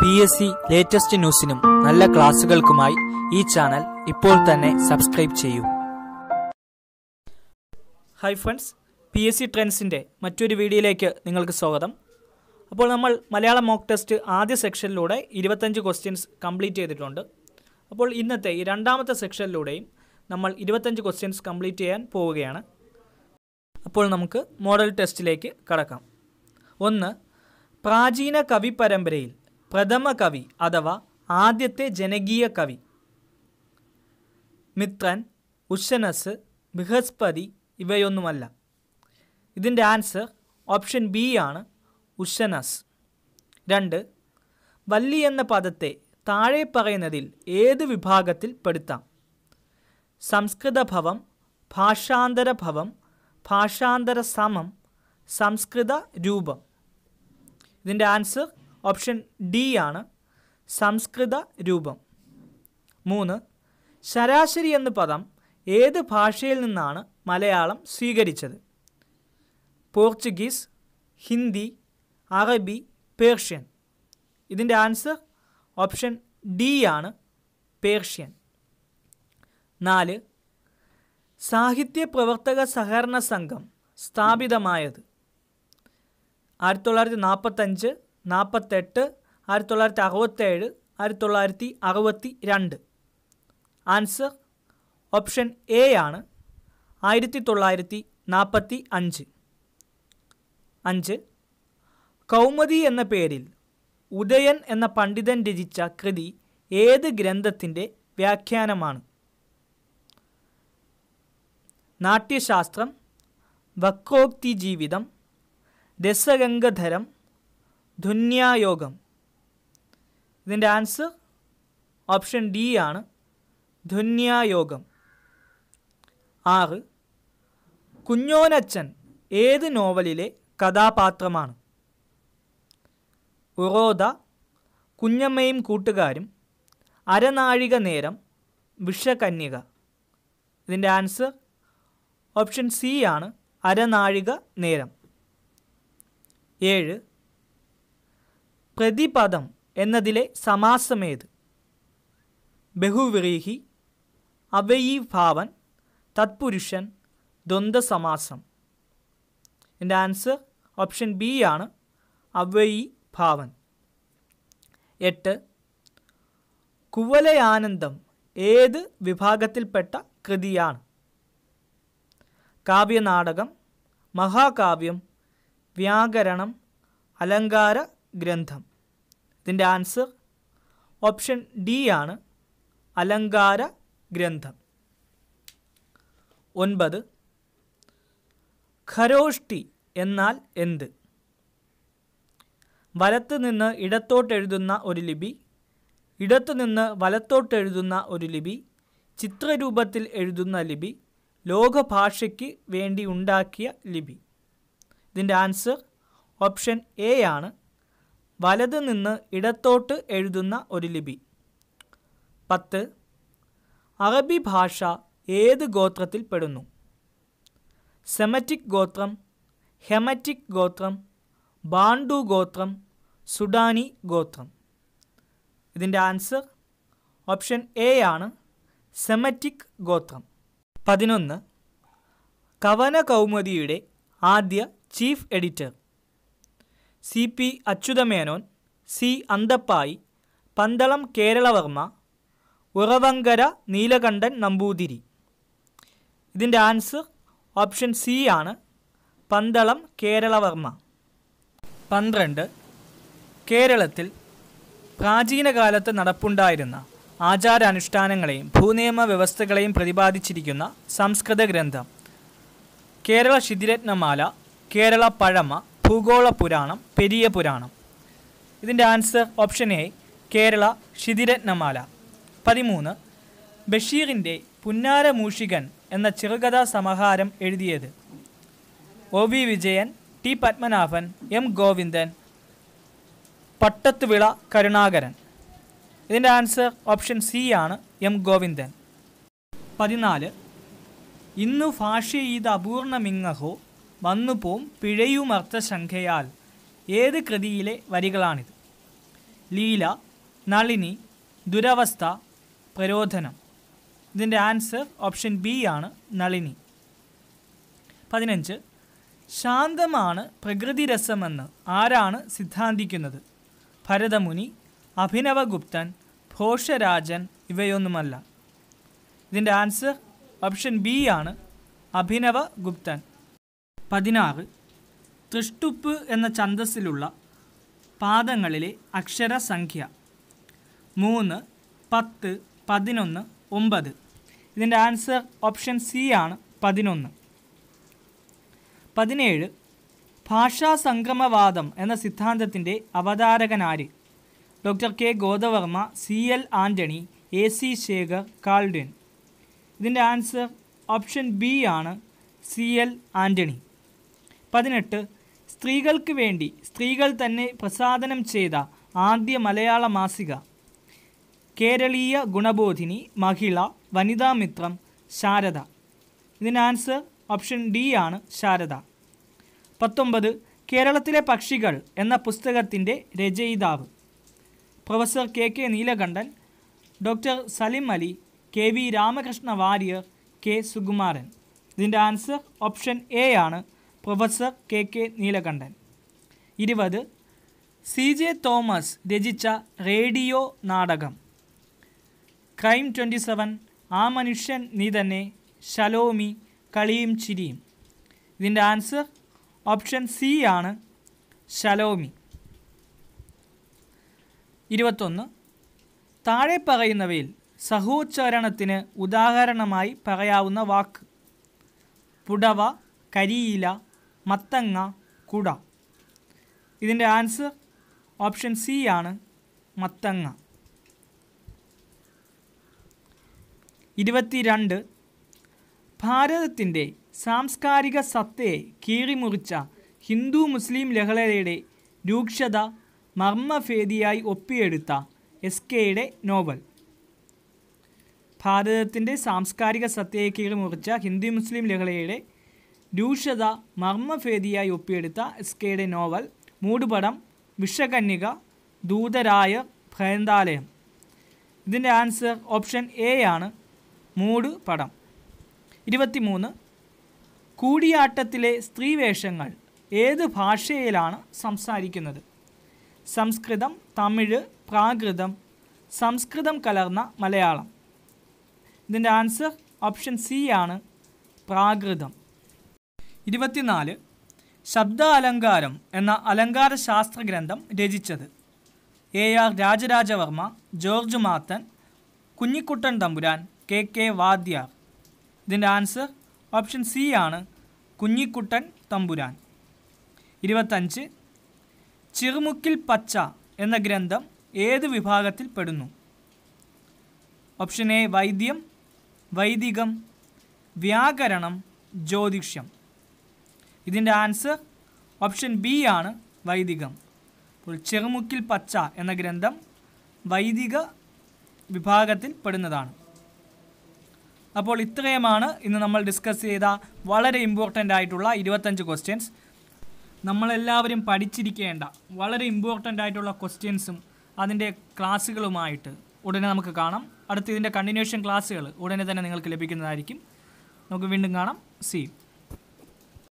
P S C latest ന്യൂസിനും നല്ല ക്ലാസുകൾക്കുമായി ഈ ചാനൽ ഇപ്പോൾ തന്നെ സബ്സ്ക്രൈബ് ചെയ്യൂ hi friends P S C ട്രെൻഡ്സിൻ്റെ മറ്റൊരു വീഡിയോയിലേക്ക് നിങ്ങൾക്ക് സ്വാഗതം അപ്പോൾ നമ്മൾ മലയാളം മോക്ക് ടെസ്റ്റ് ആദ്യ സെക്ഷനിലൂടെ ഇരുപത്തഞ്ച് ക്വസ്റ്റ്യൻസ് കംപ്ലീറ്റ് ചെയ്തിട്ടുണ്ട് അപ്പോൾ ഇന്നത്തെ ഈ രണ്ടാമത്തെ സെക്ഷനിലൂടെയും നമ്മൾ ഇരുപത്തഞ്ച് ക്വസ്റ്റ്യൻസ് കംപ്ലീറ്റ് ചെയ്യാൻ പോവുകയാണ് അപ്പോൾ നമുക്ക് മോഡൽ ടെസ്റ്റിലേക്ക് കടക്കാം ഒന്ന് പ്രാചീന കവി പരമ്പരയിൽ പ്രഥമ കവി അഥവാ ആദ്യത്തെ ജനകീയ കവി മിത്രൻ ഉഷനസ് ബൃഹസ്പതി ഇവയൊന്നുമല്ല ഇതിൻ്റെ ആൻസർ ഓപ്ഷൻ ബി ആണ് ഉഷനസ് രണ്ട് വല്ലി എന്ന പദത്തെ താഴെ പറയുന്നതിൽ ഏത് വിഭാഗത്തിൽ പെടുത്താം സംസ്കൃതഭവം ഭാഷാന്തരഭവം ഭാഷാന്തര സമം സംസ്കൃത രൂപം ഇതിൻ്റെ ആൻസർ ഓപ്ഷൻ ഡി ആണ് സംസ്കൃത രൂപം മൂന്ന് ശരാശരി എന്ന പദം ഏത് ഭാഷയിൽ നിന്നാണ് മലയാളം സ്വീകരിച്ചത് പോർച്ചുഗീസ് ഹിന്ദി അറബി പേർഷ്യൻ ഇതിൻ്റെ ആൻസർ ഓപ്ഷൻ ഡി ആണ് പേർഷ്യൻ നാല് സാഹിത്യ പ്രവർത്തക സഹകരണ സംഘം സ്ഥാപിതമായത് ആയിരത്തി തൊള്ളായിരത്തി നാൽപ്പത്തഞ്ച് നാൽപ്പത്തെട്ട് ആയിരത്തി തൊള്ളായിരത്തി അറുപത്തേഴ് ആയിരത്തി തൊള്ളായിരത്തി അറുപത്തി രണ്ട് ആൻസർ ഓപ്ഷൻ എ ആണ് ആയിരത്തി തൊള്ളായിരത്തി നാൽപ്പത്തി അഞ്ച് അഞ്ച് കൗമുദി എന്ന പേരിൽ ഉദയൻ എന്ന പണ്ഡിതൻ രചിച്ച കൃതി ഏത് ഗ്രന്ഥത്തിൻ്റെ വ്യാഖ്യാനമാണ് നാട്യശാസ്ത്രം വക്രോക്തി ജീവിതം രസഗംഗധരം ധുന്യായോഗം ഇതിൻ്റെ ആൻസർ ഓപ്ഷൻ ഡി ആണ് ധുന്യായോഗം ആറ് കുഞ്ഞോനച്ചൻ ഏത് നോവലിലെ കഥാപാത്രമാണ് ഉറോദ കുഞ്ഞമ്മയും കൂട്ടുകാരും അരനാഴിക നേരം വിഷകന്യക ഇതിൻ്റെ ആൻസർ ഓപ്ഷൻ സി ആണ് അരനാഴിക നേരം ഏഴ് പ്രതിപദം എന്നതിലെ സമാസമേത് ബഹുവ്രീഹി ഭാവൻ തത്പുരുഷൻ ദ്വന്ദ്സമാസം എൻ്റെ ആൻസർ ഓപ്ഷൻ ബി ആണ് അവയി ഭാവൻ എട്ട് കുവലയാനന്ദം ഏത് വിഭാഗത്തിൽപ്പെട്ട കൃതിയാണ് കാവ്യനാടകം മഹാകാവ്യം വ്യാകരണം അലങ്കാര ഗ്രന്ഥം ഇതിൻ്റെ ആൻസർ ഓപ്ഷൻ ഡി ആണ് അലങ്കാര ഗ്രന്ഥം ഒൻപത് ഖരോഷ്ടി എന്നാൽ എന്ത് വലത്ത് നിന്ന് ഇടത്തോട്ട് എഴുതുന്ന ഒരു ലിപി ഇടത്തു നിന്ന് വലത്തോട്ട് എഴുതുന്ന ഒരു ലിപി ചിത്രരൂപത്തിൽ എഴുതുന്ന ലിപി ലോകഭാഷയ്ക്ക് വേണ്ടി ഉണ്ടാക്കിയ ലിപി ഇതിൻ്റെ ആൻസർ ഓപ്ഷൻ എ ആണ് വലത് നിന്ന് ഇടത്തോട്ട് എഴുതുന്ന ഒരു ലിപി പത്ത് അറബി ഭാഷ ഏത് ഗോത്രത്തിൽ പെടുന്നു സെമറ്റിക് ഗോത്രം ഹെമറ്റിക് ഗോത്രം ബാണ്ടു ഗോത്രം സുഡാനി ഗോത്രം ഇതിൻ്റെ ആൻസർ ഓപ്ഷൻ എ ആണ് സെമറ്റിക് ഗോത്രം പതിനൊന്ന് കവന കൗമുദിയുടെ ആദ്യ chief editor C P Achutha Menon C Anthappayi Pandalam Kerala Varma Uravankara Neelakantan Namboothiri ഇതിൻ്റെ ആൻസർ ഓപ്ഷൻ സി ആണ് പന്തളം കേരളവർമ്മ പന്ത്രണ്ട് കേരളത്തിൽ പ്രാചീനകാലത്ത് നടപ്പുണ്ടായിരുന്ന ആചാരാനുഷ്ഠാനങ്ങളെയും ഭൂനിയമ വ്യവസ്ഥകളെയും പ്രതിപാദിച്ചിരിക്കുന്ന സംസ്കൃത ഗ്രന്ഥം കേരള ശിഥിരത്നമാല കേരള പഴമ ഭൂഗോള പുരാണം പെരിയ പുരാണം ഇതിൻ്റെ answer option A Kerala Kshitiratnamala പതിമൂന്ന് ബഷീറിൻ്റെ പുന്നാരമൂഷികൻ എന്ന ചെറുകഥാ സമാഹാരം എഴുതിയത് O V Vijayan T Padmanabhan M Govindan Pattathuvila Karunakaran ഇതിൻ്റെ ആൻസർ ഓപ്ഷൻ സി ആണ് എം ഗോവിന്ദൻ പതിനാല് ഇന്നു ഭാഷ ഇത് അപൂർണമിങ്ങഹോ വന്നുപോം പിഴയുമർത്ഥശങ്കയാൽ ഏത് കൃതിയിലെ വരികളാണിത് ലീല നളിനി ദുരവസ്ഥ പ്രരോധനം ഇതിൻ്റെ ആൻസർ ഓപ്ഷൻ ബി ആണ് നളിനി പതിനഞ്ച് ശാന്തമാണ് പ്രകൃതി രസമെന്ന് ആരാണ് സിദ്ധാന്തിക്കുന്നത് ഭരതമുനി അഭിനവഗുപ്തൻ ഘോഷരാജൻ ഇവയൊന്നുമല്ല ഇതിൻ്റെ ആൻസർ ഓപ്ഷൻ ബി ആണ് അഭിനവ ഗുപ്തൻ പതിനാറ് തൃഷ്ടുപ്പ് എന്ന ഛന്ദസ്സിലുള്ള പാദങ്ങളിലെ അക്ഷരസംഖ്യ മൂന്ന് പത്ത് പതിനൊന്ന് ഒമ്പത് ഇതിൻ്റെ ആൻസർ ഓപ്ഷൻ സി ആണ് പതിനൊന്ന് പതിനേഴ് ഭാഷാ സംക്രമവാദം എന്ന സിദ്ധാന്തത്തിൻ്റെ അവതാരകനാര് doctor K Godavarma C L Antony A C Shekhar കാൾഡിൻ ഇതിൻ്റെ ആൻസർ ഓപ്ഷൻ ബി ആണ് സി എൽ ആൻ്റണി പതിനെട്ട് സ്ത്രീകൾക്ക് വേണ്ടി സ്ത്രീകൾ തന്നെ പ്രസാദനം ചെയ്ത ആദ്യ മലയാള മാസിക കേരളീയ ഗുണബോധിനി മഹിള മിത്രം ശാരദ ഇതിന് ആൻസർ ഓപ്ഷൻ ഡി ആണ് ശാരദ പത്തൊമ്പത് കേരളത്തിലെ പക്ഷികൾ എന്ന പുസ്തകത്തിൻ്റെ രചയിതാവ് professor K K Neelakantan doctor Salim Ali K V Ramakrishna Warrier K Sukumaran ഇതിൻ്റെ ആൻസർ ഓപ്ഷൻ എ ആണ് പ്രൊഫസർ കെ കെ നീലകണ്ഠൻ ഇരുപത് സി ജെ തോമസ് രചിച്ച റേഡിയോ നാടകം ക്രൈം ട്വൻറ്റി സെവൻ ആ മനുഷ്യൻ നീ തന്നെ ശലോമി കളിയും ചിരിയും ഇതിൻ്റെ ആൻസർ ഓപ്ഷൻ സി ആണ് ശലോമി ഇരുപത്തൊന്ന് താഴെ പറയുന്നവയിൽ സഹോച്ചരണത്തിന് ഉദാഹരണമായി പറയാവുന്ന വാക്ക് പുടവ കരിയില മത്തങ്ങ കുട ഇതിൻ്റെ ആൻസർ ഓപ്ഷൻ സി ആണ് മത്തങ്ങ രണ്ട് ഭാരതത്തിൻ്റെ സാംസ്കാരിക സത്തയെ കീറിമുറിച്ച ഹിന്ദു മുസ്ലിം ലഹളയുടെ രൂക്ഷത മർമ്മഭേദിയായി ഒപ്പിയെടുത്ത എസ് കെയുടെ നോവൽ ഭാരതത്തിൻ്റെ സാംസ്കാരിക സത്യയെ കീറിമുറിച്ച ഹിന്ദു മുസ്ലിം ലഹളയുടെ രൂക്ഷത മർമ്മഭേദിയായി ഒപ്പിയെടുത്ത എസ് കെയുടെ നോവൽ മൂടുപടം വിഷകന്യക ദൂതരായ ഭയന്താലയം ഇതിൻ്റെ ആൻസർ ഓപ്ഷൻ എ ആണ് മൂട് പടം ഇരുപത്തിമൂന്ന് കൂടിയാട്ടത്തിലെ സ്ത്രീവേഷങ്ങൾ ഏത് ഭാഷയിലാണ് സംസാരിക്കുന്നത് സംസ്കൃതം തമിഴ് പ്രാകൃതം സംസ്കൃതം കലർന്ന മലയാളം ഇതിൻ്റെ ആൻസർ ഓപ്ഷൻ സി ആണ് പ്രാകൃതം ഇരുപത്തിനാല് ശബ്ദ അലങ്കാരം എന്ന അലങ്കാര ശാസ്ത്ര ഗ്രന്ഥം രചിച്ചത് A R Raja Raja Varma George Mathan Kunjikuttan Thampuran K K Vadyar ഇതിൻ്റെ ആൻസർ ഓപ്ഷൻ സി ആണ് കുഞ്ഞിക്കുട്ടൻ തമ്പുരാൻ ഇരുപത്തഞ്ച് ചിറുമുക്കിൽ പച്ച എന്ന ഗ്രന്ഥം ഏത് വിഭാഗത്തിൽ പെടുന്നു ഓപ്ഷൻ എ വൈദ്യം വൈദികം വ്യാകരണം ജ്യോതിഷ്യം ഇതിൻ്റെ ആൻസർ ഓപ്ഷൻ ബി ആണ് വൈദികം അപ്പോൾ ചെറുമുക്കിൽ പച്ച എന്ന ഗ്രന്ഥം വൈദിക വിഭാഗത്തിൽ പെടുന്നതാണ് അപ്പോൾ ഇത്രയുമാണ് ഇന്ന് നമ്മൾ ഡിസ്കസ് ചെയ്ത വളരെ ഇമ്പോർട്ടൻ്റ് ആയിട്ടുള്ള ഇരുപത്തഞ്ച് ക്വസ്റ്റ്യൻസ് നമ്മളെല്ലാവരും പഠിച്ചിരിക്കേണ്ട വളരെ ഇമ്പോർട്ടൻ്റ് ആയിട്ടുള്ള ക്വസ്റ്റ്യൻസും അതിൻ്റെ ക്ലാസ്സുകളുമായിട്ട് ഉടനെ നമുക്ക് കാണാം അടുത്ത ഇതിൻ്റെ കണ്ടിന്യൂഷൻ ക്ലാസ്സുകൾ ഉടനെ തന്നെ നിങ്ങൾക്ക് ലഭിക്കുന്നതായിരിക്കും നമുക്ക് വീണ്ടും കാണാം സീ